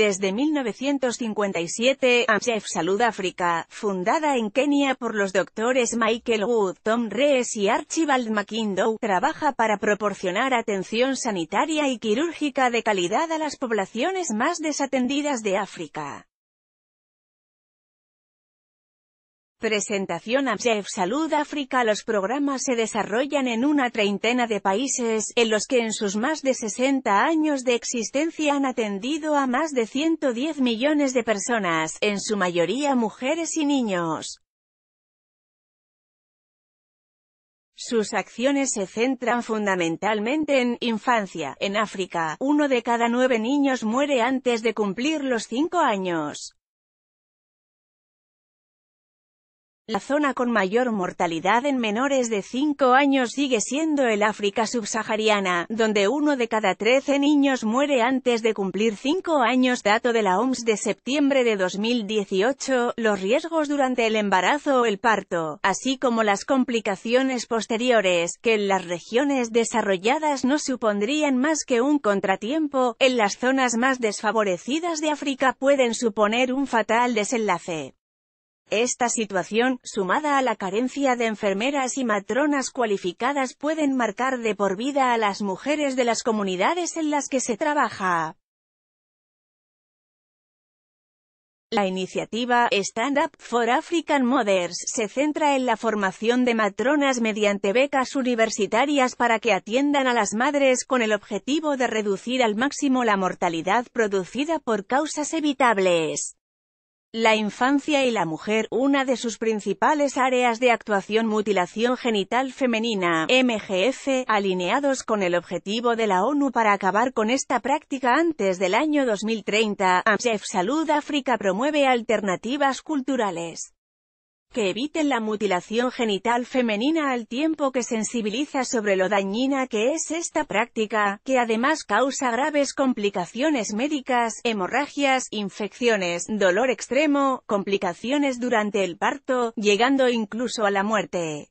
Desde 1957, AMSEF Salud África, fundada en Kenia por los doctores Michael Wood, Tom Rees y Archibald McIndoe, trabaja para proporcionar atención sanitaria y quirúrgica de calidad a las poblaciones más desatendidas de África. Presentación AMSEF Salud África Los programas se desarrollan en una treintena de países, en los que en sus más de 60 años de existencia han atendido a más de 110 millones de personas, en su mayoría mujeres y niños. Sus acciones se centran fundamentalmente en infancia. En África, uno de cada nueve niños muere antes de cumplir los cinco años. La zona con mayor mortalidad en menores de 5 años sigue siendo el África subsahariana, donde uno de cada 13 niños muere antes de cumplir 5 años. Dato de la OMS de septiembre de 2018, los riesgos durante el embarazo o el parto, así como las complicaciones posteriores, que en las regiones desarrolladas no supondrían más que un contratiempo, en las zonas más desfavorecidas de África pueden suponer un fatal desenlace. Esta situación, sumada a la carencia de enfermeras y matronas cualificadas pueden marcar de por vida a las mujeres de las comunidades en las que se trabaja. La iniciativa Stand Up for African Mothers se centra en la formación de matronas mediante becas universitarias para que atiendan a las madres con el objetivo de reducir al máximo la mortalidad producida por causas evitables. La infancia y la mujer, una de sus principales áreas de actuación mutilación genital femenina, MGF, alineados con el objetivo de la ONU para acabar con esta práctica antes del año 2030, AMSEF Salud África promueve alternativas culturales que eviten la mutilación genital femenina al tiempo que sensibiliza sobre lo dañina que es esta práctica, que además causa graves complicaciones médicas, hemorragias, infecciones, dolor extremo, complicaciones durante el parto, llegando incluso a la muerte.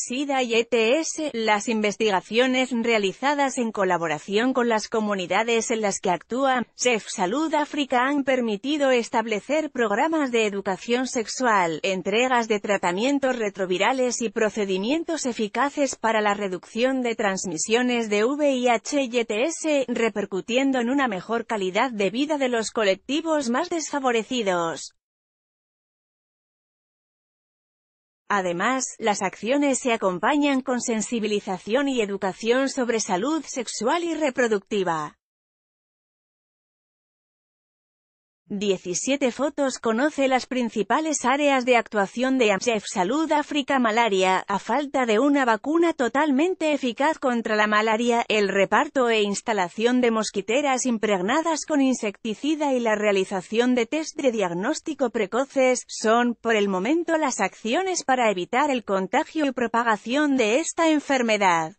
SIDA y ETS, las investigaciones realizadas en colaboración con las comunidades en las que actúa SEF Salud África han permitido establecer programas de educación sexual, entregas de tratamientos retrovirales y procedimientos eficaces para la reducción de transmisiones de VIH y ETS, repercutiendo en una mejor calidad de vida de los colectivos más desfavorecidos. Además, las acciones se acompañan con sensibilización y educación sobre salud sexual y reproductiva. 17 fotos Conoce las principales áreas de actuación de AMSEF Salud África Malaria, a falta de una vacuna totalmente eficaz contra la malaria, el reparto e instalación de mosquiteras impregnadas con insecticida y la realización de test de diagnóstico precoces, son, por el momento las acciones para evitar el contagio y propagación de esta enfermedad.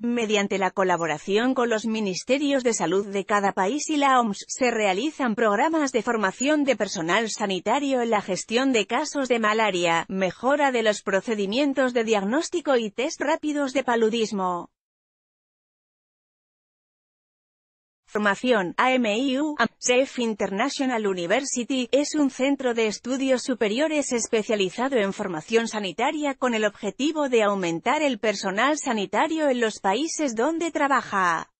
Mediante la colaboración con los ministerios de salud de cada país y la OMS, se realizan programas de formación de personal sanitario en la gestión de casos de malaria, mejora de los procedimientos de diagnóstico y test rápidos de paludismo. formación, AMIU, AMSEF International University, es un centro de estudios superiores especializado en formación sanitaria con el objetivo de aumentar el personal sanitario en los países donde trabaja.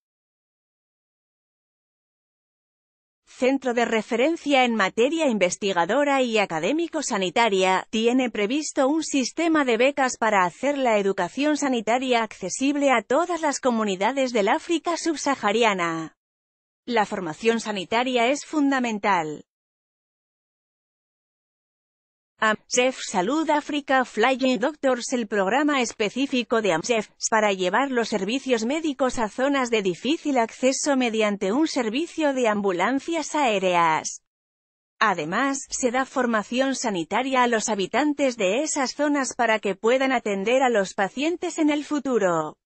centro de referencia en materia investigadora y académico-sanitaria, tiene previsto un sistema de becas para hacer la educación sanitaria accesible a todas las comunidades del África subsahariana. La formación sanitaria es fundamental. AMSEF Salud África Flying Doctors El programa específico de AMSEF, para llevar los servicios médicos a zonas de difícil acceso mediante un servicio de ambulancias aéreas. Además, se da formación sanitaria a los habitantes de esas zonas para que puedan atender a los pacientes en el futuro.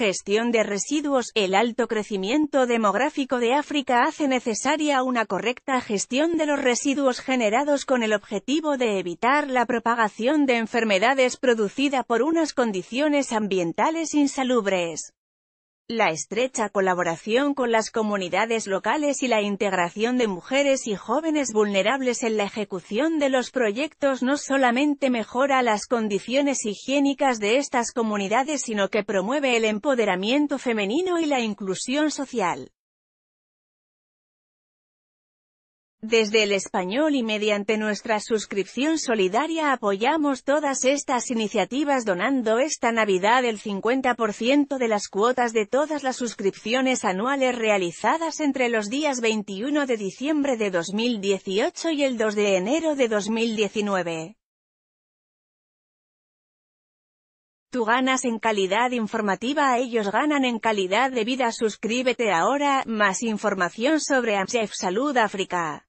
gestión de residuos, el alto crecimiento demográfico de África hace necesaria una correcta gestión de los residuos generados con el objetivo de evitar la propagación de enfermedades producida por unas condiciones ambientales insalubres la estrecha colaboración con las comunidades locales y la integración de mujeres y jóvenes vulnerables en la ejecución de los proyectos no solamente mejora las condiciones higiénicas de estas comunidades sino que promueve el empoderamiento femenino y la inclusión social. Desde el español y mediante nuestra suscripción solidaria apoyamos todas estas iniciativas donando esta Navidad el 50% de las cuotas de todas las suscripciones anuales realizadas entre los días 21 de diciembre de 2018 y el 2 de enero de 2019. Tú ganas en calidad informativa, ellos ganan en calidad de vida. Suscríbete ahora, más información sobre AMSEF Salud África.